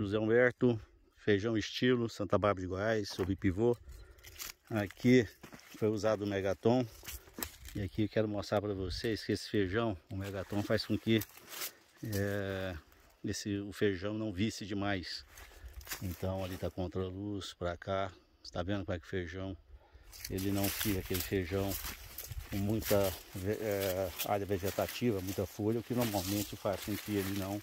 José Humberto, feijão estilo, Santa Bárbara de Goiás, sobre pivô. Aqui foi usado o megaton. E aqui quero mostrar para vocês que esse feijão, o megaton, faz com que é, esse, o feijão não visse demais. Então ali está contra a luz, para cá, está vendo como é que o feijão, ele não fica aquele feijão com muita é, área vegetativa, muita folha, o que normalmente faz com que ele não